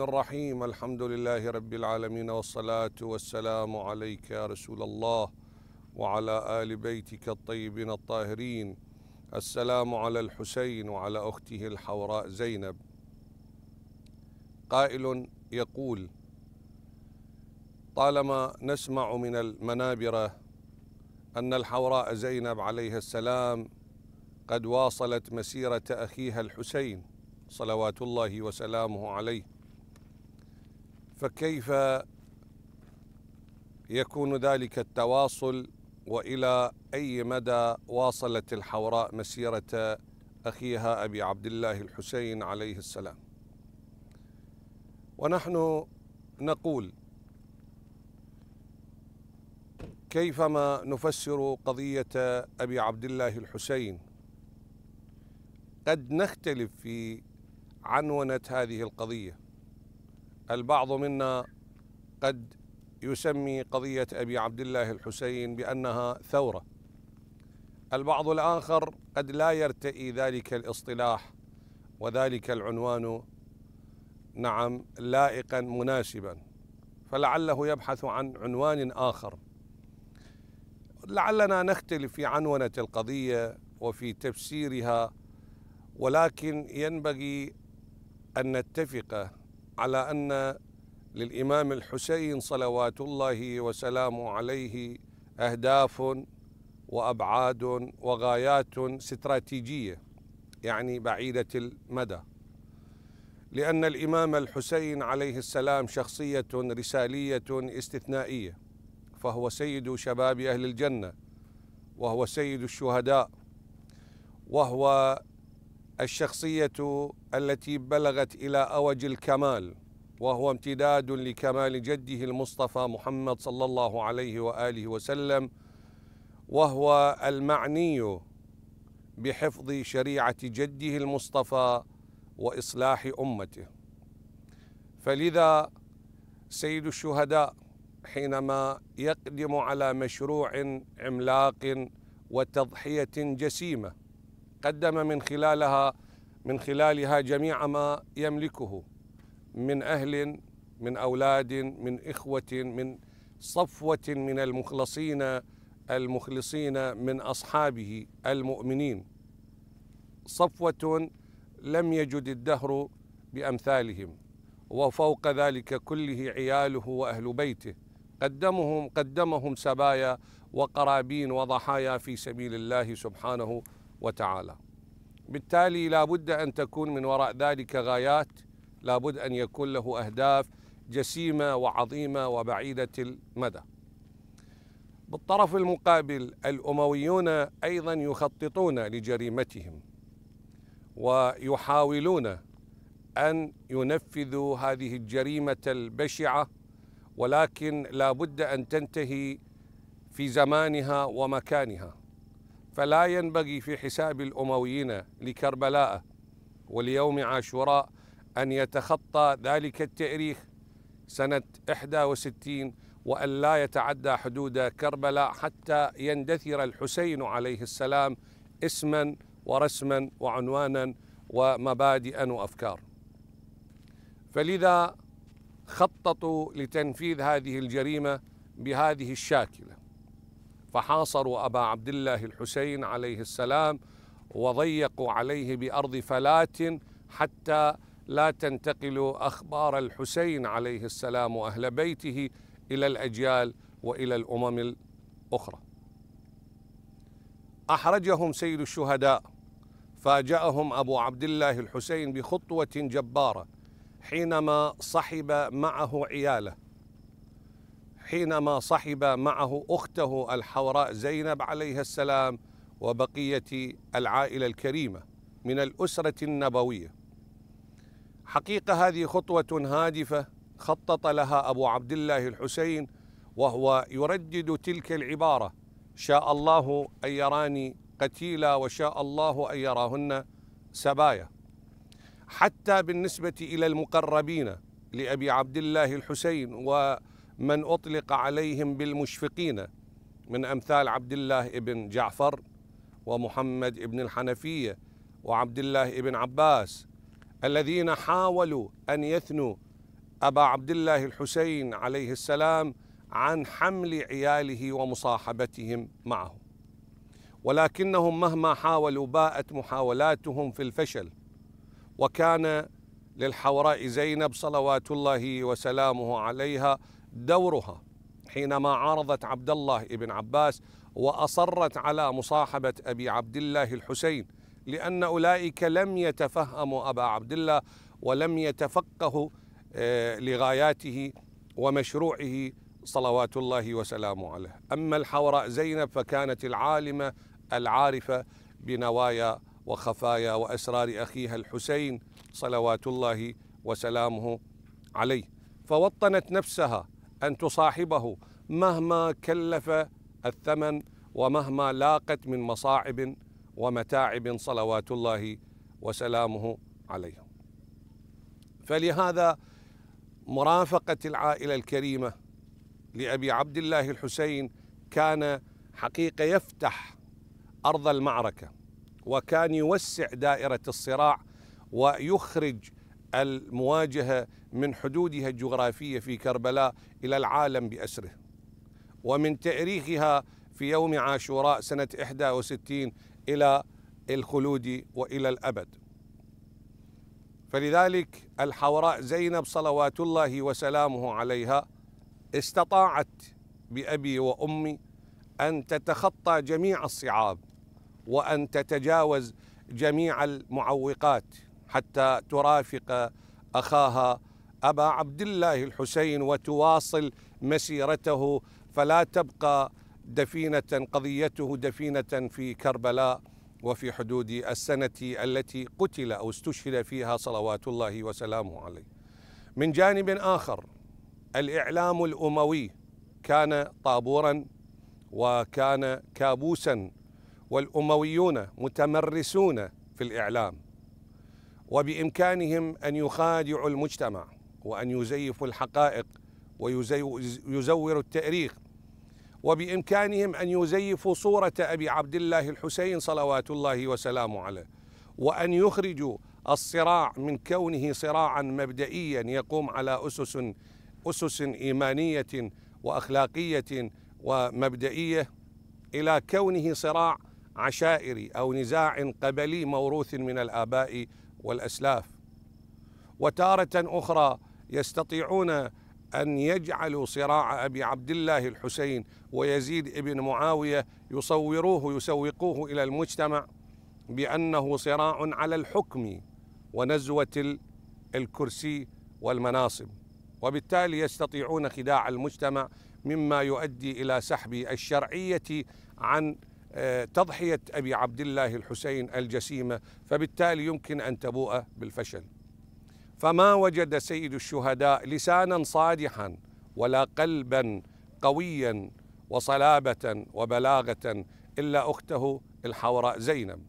الرحمن الرحيم الحمد لله رب العالمين والصلاة والسلام عليك يا رسول الله وعلى آل بيتك الطيبين الطاهرين السلام على الحسين وعلى أخته الحوراء زينب قائل يقول طالما نسمع من المنابر أن الحوراء زينب عليه السلام قد واصلت مسيرة أخيها الحسين صلوات الله وسلامه عليه فكيف يكون ذلك التواصل والى اي مدى واصلت الحوراء مسيره اخيها ابي عبد الله الحسين عليه السلام ونحن نقول كيفما نفسر قضيه ابي عبد الله الحسين قد نختلف في عنونه هذه القضيه البعض منا قد يسمي قضية أبي عبد الله الحسين بأنها ثورة البعض الآخر قد لا يرتئي ذلك الاصطلاح وذلك العنوان نعم لائقا مناسبا فلعله يبحث عن عنوان آخر لعلنا نختلف في عنونة القضية وفي تفسيرها ولكن ينبغي أن نتفق على أن للإمام الحسين صلوات الله وسلامه عليه أهداف وأبعاد وغايات استراتيجية يعني بعيدة المدى لأن الإمام الحسين عليه السلام شخصية رسالية استثنائية فهو سيد شباب أهل الجنة وهو سيد الشهداء وهو الشخصية التي بلغت إلى أوج الكمال وهو امتداد لكمال جده المصطفى محمد صلى الله عليه وآله وسلم وهو المعني بحفظ شريعة جده المصطفى وإصلاح أمته فلذا سيد الشهداء حينما يقدم على مشروع عملاق وتضحية جسيمه قدم من خلالها من خلالها جميع ما يملكه من أهل من أولاد من إخوة من صفوة من المخلصين المخلصين من أصحابه المؤمنين صفوة لم يجد الدهر بأمثالهم وفوق ذلك كله عياله وأهل بيته قدمهم قدمهم سبايا وقرابين وضحايا في سبيل الله سبحانه وتعالى بالتالي لا بد أن تكون من وراء ذلك غايات لا بد أن يكون له أهداف جسيمة وعظيمة وبعيدة المدى بالطرف المقابل الأمويون أيضا يخططون لجريمتهم ويحاولون أن ينفذوا هذه الجريمة البشعة ولكن لا بد أن تنتهي في زمانها ومكانها فلا ينبغي في حساب الأمويين لكربلاء وليوم عاشوراء أن يتخطى ذلك التاريخ سنة 61 وأن لا يتعدى حدود كربلاء حتى يندثر الحسين عليه السلام اسما ورسما وعنوانا ومبادئا وأفكار فلذا خططوا لتنفيذ هذه الجريمة بهذه الشاكلة فحاصروا أبا عبد الله الحسين عليه السلام وضيقوا عليه بأرض فلاة حتى لا تنتقل أخبار الحسين عليه السلام وأهل بيته إلى الأجيال وإلى الأمم الأخرى أحرجهم سيد الشهداء فاجأهم أبو عبد الله الحسين بخطوة جبارة حينما صحب معه عياله حينما صحب معه اخته الحوراء زينب عليها السلام وبقيه العائله الكريمه من الاسره النبويه. حقيقه هذه خطوه هادفه خطط لها ابو عبد الله الحسين وهو يردد تلك العباره شاء الله ان يراني قتيلا وشاء الله ان يراهن سبايا. حتى بالنسبه الى المقربين لابي عبد الله الحسين و من أطلق عليهم بالمشفقين من أمثال عبد الله بن جعفر ومحمد بن الحنفية وعبد الله بن عباس الذين حاولوا أن يثنوا أبا عبد الله الحسين عليه السلام عن حمل عياله ومصاحبتهم معه ولكنهم مهما حاولوا باءت محاولاتهم في الفشل وكان للحوراء زينب صلوات الله وسلامه عليها دورها حينما عارضت عبد الله بن عباس واصرت على مصاحبه ابي عبد الله الحسين لان اولئك لم يتفهموا ابا عبد الله ولم يتفقهوا آه، لغاياته ومشروعه صلوات الله وسلامه عليه اما الحوراء زينب فكانت العالمه العارفه بنوايا وخفايا واسرار اخيها الحسين صلوات الله وسلامه عليه فوطنت نفسها أن تصاحبه مهما كلف الثمن ومهما لاقت من مصاعب ومتاعب صلوات الله وسلامه عليهم فلهذا مرافقة العائلة الكريمة لأبي عبد الله الحسين كان حقيقة يفتح أرض المعركة وكان يوسع دائرة الصراع ويخرج المواجهة من حدودها الجغرافية في كربلاء إلى العالم بأسره ومن تأريخها في يوم عاشوراء سنة 61 إلى الخلود وإلى الأبد فلذلك الحوراء زينب صلوات الله وسلامه عليها استطاعت بأبي وأمي أن تتخطى جميع الصعاب وأن تتجاوز جميع المعوقات حتى ترافق أخاها أبا عبد الله الحسين وتواصل مسيرته فلا تبقى دفينة قضيته دفينة في كربلاء وفي حدود السنة التي قتل أو استشهد فيها صلوات الله وسلامه عليه من جانب آخر الإعلام الأموي كان طابورا وكان كابوسا والأمويون متمرسون في الإعلام وبإمكانهم أن يخادعوا المجتمع وأن يزيفوا الحقائق ويزوروا التاريخ وبإمكانهم أن يزيفوا صورة أبي عبد الله الحسين صلوات الله وسلامه عليه وأن يخرجوا الصراع من كونه صراعا مبدئيا يقوم على أسس أسس إيمانية وأخلاقية ومبدئية إلى كونه صراع عشائري أو نزاع قبلي موروث من الآباء والأسلاف وتارة أخرى يستطيعون أن يجعلوا صراع أبي عبد الله الحسين ويزيد ابن معاوية يصوروه يسوقوه إلى المجتمع بأنه صراع على الحكم ونزوة الكرسي والمناصب وبالتالي يستطيعون خداع المجتمع مما يؤدي إلى سحب الشرعية عن آه، تضحية أبي عبد الله الحسين الجسيمة فبالتالي يمكن أن تبوء بالفشل فما وجد سيد الشهداء لسانا صادحا ولا قلبا قويا وصلابه وبلاغه الا اخته الحوراء زينب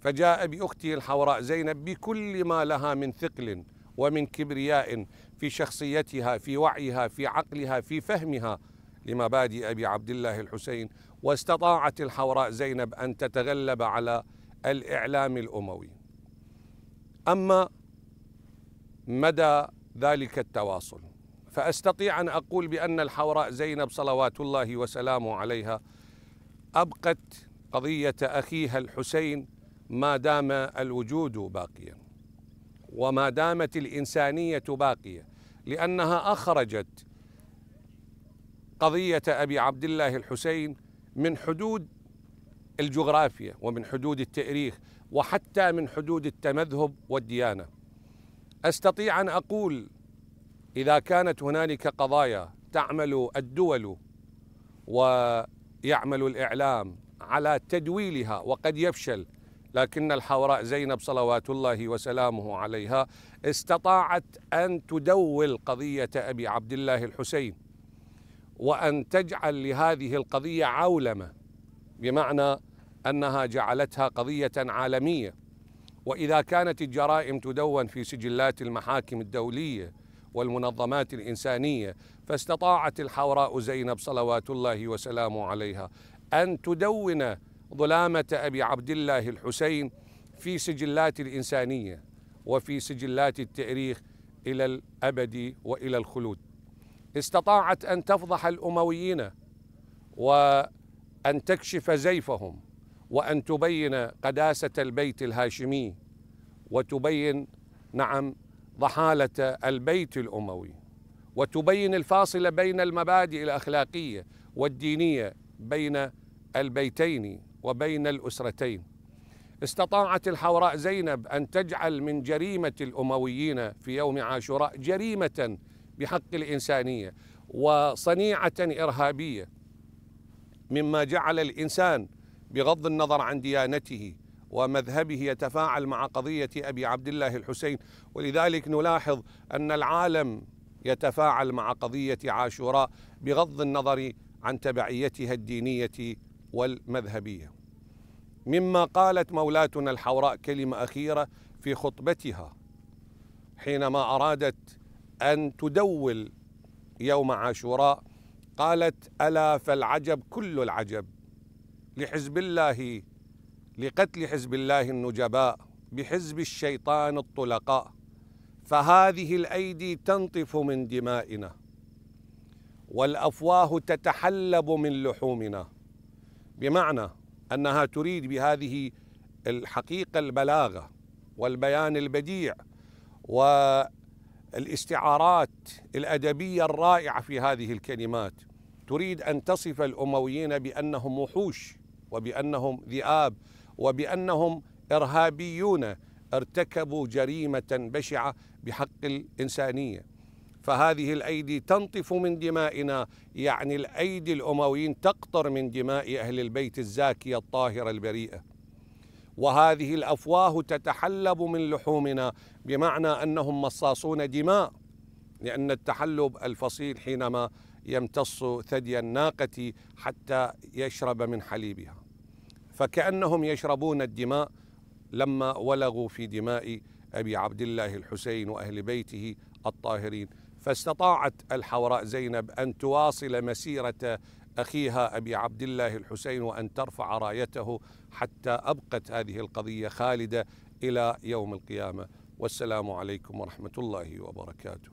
فجاء باخته الحوراء زينب بكل ما لها من ثقل ومن كبرياء في شخصيتها في وعيها في عقلها في فهمها لمبادئ ابي عبد الله الحسين واستطاعت الحوراء زينب ان تتغلب على الاعلام الاموي اما مدى ذلك التواصل فأستطيع أن أقول بأن الحوراء زينب صلوات الله وسلامه عليها أبقت قضية أخيها الحسين ما دام الوجود باقيا وما دامت الإنسانية باقية لأنها أخرجت قضية أبي عبد الله الحسين من حدود الجغرافيا ومن حدود التاريخ وحتى من حدود التمذهب والديانه استطيع ان اقول اذا كانت هنالك قضايا تعمل الدول ويعمل الاعلام على تدويلها وقد يفشل لكن الحوراء زينب صلوات الله وسلامه عليها استطاعت ان تدول قضيه ابي عبد الله الحسين وان تجعل لهذه القضيه عولمه بمعنى انها جعلتها قضيه عالميه واذا كانت الجرائم تدون في سجلات المحاكم الدوليه والمنظمات الانسانيه فاستطاعت الحوراء زينب صلوات الله وسلامه عليها ان تدون ظلامه ابي عبد الله الحسين في سجلات الانسانيه وفي سجلات التاريخ الى الابد والى الخلود. استطاعت ان تفضح الامويين وان تكشف زيفهم وأن تبين قداسة البيت الهاشمي وتبين نعم ضحالة البيت الأموي وتبين الفاصل بين المبادئ الأخلاقية والدينية بين البيتين وبين الأسرتين استطاعت الحوراء زينب أن تجعل من جريمة الأمويين في يوم عاشوراء جريمة بحق الإنسانية وصنيعة إرهابية مما جعل الإنسان بغض النظر عن ديانته ومذهبه يتفاعل مع قضية أبي عبد الله الحسين ولذلك نلاحظ أن العالم يتفاعل مع قضية عاشوراء بغض النظر عن تبعيتها الدينية والمذهبية مما قالت مولاتنا الحوراء كلمة أخيرة في خطبتها حينما أرادت أن تدول يوم عاشوراء قالت ألا فالعجب كل العجب لحزب الله لقتل حزب الله النجباء بحزب الشيطان الطلقاء فهذه الايدي تنطف من دمائنا والافواه تتحلب من لحومنا بمعنى انها تريد بهذه الحقيقه البلاغه والبيان البديع والاستعارات الادبيه الرائعه في هذه الكلمات تريد ان تصف الامويين بانهم وحوش وبأنهم ذئاب وبأنهم إرهابيون ارتكبوا جريمة بشعة بحق الإنسانية فهذه الأيدي تنطف من دمائنا يعني الأيدي الأمويين تقطر من دماء أهل البيت الزاكية الطاهرة البريئة وهذه الأفواه تتحلب من لحومنا بمعنى أنهم مصاصون دماء لأن التحلب الفصيل حينما يمتص ثدي الناقة حتى يشرب من حليبها فكأنهم يشربون الدماء لما ولغوا في دماء أبي عبد الله الحسين وأهل بيته الطاهرين فاستطاعت الحوراء زينب أن تواصل مسيرة أخيها أبي عبد الله الحسين وأن ترفع رايته حتى أبقت هذه القضية خالدة إلى يوم القيامة والسلام عليكم ورحمة الله وبركاته